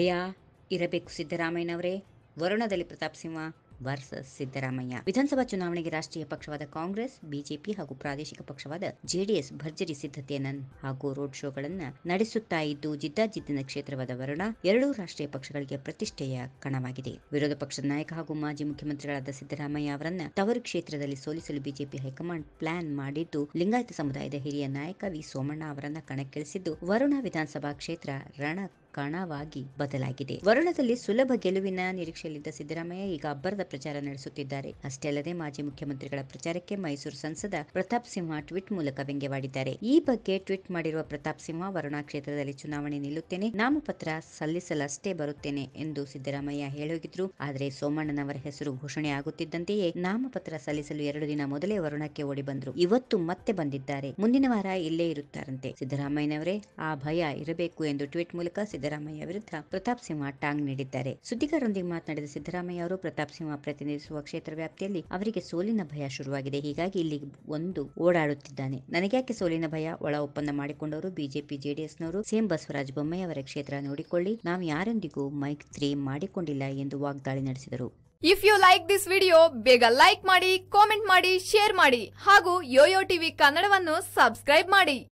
ಭಯ ಇರಬೇಕು ಸಿದ್ದರಾಮಯ್ಯನವರೇ ವರುಣದಲ್ಲಿ ಪ್ರತಾಪ್ ಸಿಂಹ ವರ್ಸಸ್ ಸಿದ್ದರಾಮಯ್ಯ ವಿಧಾನಸಭಾ ಚುನಾವಣೆಗೆ ರಾಷ್ಟ್ರೀಯ ಪಕ್ಷವಾದ ಕಾಂಗ್ರೆಸ್ ಬಿಜೆಪಿ ಹಾಗೂ ಪ್ರಾದೇಶಿಕ ಪಕ್ಷವಾದ ಜೆಡಿಎಸ್ ಭರ್ಜರಿ ಸಿದ್ಧತೆಯನ್ನು ಹಾಗೂ ರೋಡ್ ಶೋಗಳನ್ನು ನಡೆಸುತ್ತಾ ಇದ್ದು ಜಿದ್ದಾಜಿದ್ದಿನ ಕ್ಷೇತ್ರವಾದ ವರುಣ ಎರಡೂ ರಾಷ್ಟ್ರೀಯ ಪಕ್ಷಗಳಿಗೆ ಪ್ರತಿಷ್ಠೆಯ ಕಣವಾಗಿದೆ ವಿರೋಧ ಪಕ್ಷದ ನಾಯಕ ಹಾಗೂ ಮಾಜಿ ಮುಖ್ಯಮಂತ್ರಿಗಳಾದ ಸಿದ್ದರಾಮಯ್ಯ ಅವರನ್ನ ತವರು ಕ್ಷೇತ್ರದಲ್ಲಿ ಸೋಲಿಸಲು ಬಿಜೆಪಿ ಹೈಕಮಾಂಡ್ ಪ್ಲಾನ್ ಮಾಡಿದ್ದು ಲಿಂಗಾಯತ ಸಮುದಾಯದ ಹಿರಿಯ ನಾಯಕ ವಿ ಸೋಮಣ್ಣ ಅವರನ್ನ ಕಣಕ್ಕಿಳಿಸಿದ್ದು ವರುಣ ವಿಧಾನಸಭಾ ಕ್ಷೇತ್ರ ರಣ ಕಣವಾಗಿ ಬದಲಾಗಿದೆ ವರುಣದಲ್ಲಿ ಸುಲಭ ಗೆಲುವಿನ ನಿರೀಕ್ಷೆಯಲ್ಲಿದ್ದ ಸಿದ್ದರಾಮಯ್ಯ ಈಗ ಅಬ್ಬರದ ಪ್ರಚಾರ ನಡೆಸುತ್ತಿದ್ದಾರೆ ಅಷ್ಟೇ ಅಲ್ಲದೆ ಮಾಜಿ ಮುಖ್ಯಮಂತ್ರಿಗಳ ಪ್ರಚಾರಕ್ಕೆ ಮೈಸೂರು ಸಂಸದ ಪ್ರತಾಪ್ ಸಿಂಹ ಟ್ವೀಟ್ ಮೂಲಕ ವ್ಯಂಗ್ಯವಾಡಿದ್ದಾರೆ ಈ ಬಗ್ಗೆ ಟ್ವೀಟ್ ಮಾಡಿರುವ ಪ್ರತಾಪ್ ಸಿಂಹ ವರುಣಾ ಕ್ಷೇತ್ರದಲ್ಲಿ ಚುನಾವಣೆ ನಿಲ್ಲುತ್ತೇನೆ ನಾಮಪತ್ರ ಸಲ್ಲಿಸಲಷ್ಟೇ ಬರುತ್ತೇನೆ ಎಂದು ಸಿದ್ದರಾಮಯ್ಯ ಹೇಳೋಗಿದ್ರು ಆದರೆ ಸೋಮಣ್ಣನವರ ಹೆಸರು ಘೋಷಣೆ ಆಗುತ್ತಿದ್ದಂತೆಯೇ ನಾಮಪತ್ರ ಸಲ್ಲಿಸಲು ಎರಡು ದಿನ ಮೊದಲೇ ವರುಣಕ್ಕೆ ಓಡಿ ಬಂದ್ರು ಇವತ್ತು ಮತ್ತೆ ಬಂದಿದ್ದಾರೆ ಮುಂದಿನ ವಾರ ಇಲ್ಲೇ ಇರುತ್ತಾರಂತೆ ಸಿದ್ದರಾಮಯ್ಯನವರೇ ಆ ಭಯ ಇರಬೇಕು ಎಂದು ಟ್ವೀಟ್ ಮೂಲಕ ಸಿದ್ದರಾಮಯ್ಯ ವಿರುದ್ಧ ಪ್ರತಾಪ್ ಸಿಂಹ ಟಾಂಗ್ ನೀಡಿದ್ದಾರೆ ಸುದ್ದಿಗಾರರೊಂದಿಗೆ ಮಾತನಾಡಿದ ಸಿದ್ದರಾಮಯ್ಯ ಅವರು ಪ್ರತಾಪ್ ಸಿಂಹ ಪ್ರತಿನಿಧಿಸುವ ಕ್ಷೇತ್ರ ವ್ಯಾಪ್ತಿಯಲ್ಲಿ ಅವರಿಗೆ ಸೋಲಿನ ಭಯ ಶುರುವಾಗಿದೆ ಹೀಗಾಗಿ ಇಲ್ಲಿ ಒಂದು ಓಡಾಡುತ್ತಿದ್ದಾನೆ ನನಗ್ಯಾಕೆ ಸೋಲಿನ ಭಯ ಒಳ ಒಪ್ಪಂದ ಮಾಡಿಕೊಂಡವರು ಬಿಜೆಪಿ ಜೆಡಿಎಸ್ನವರು ಸಿಎಂ ಬಸವರಾಜ ಬೊಮ್ಮಯ್ಯ ಅವರ ಕ್ಷೇತ್ರ ನೋಡಿಕೊಳ್ಳಿ ನಾವು ಯಾರೊಂದಿಗೂ ತ್ರೀ ಮಾಡಿಕೊಂಡಿಲ್ಲ ಎಂದು ವಾಗ್ದಾಳಿ ನಡೆಸಿದರು if you like this video ಬೇಗ ಲೈಕ್ ಮಾಡಿ ಕಾಮೆಂಟ್ ಮಾಡಿ ಶೇರ್ ಮಾಡಿ ಹಾಗೂ ಯೋಯೋ ಟಿವಿ ಕನ್ನಡವನ್ನು ಸಬ್ಸ್ಕ್ರೈಬ್ ಮಾಡಿ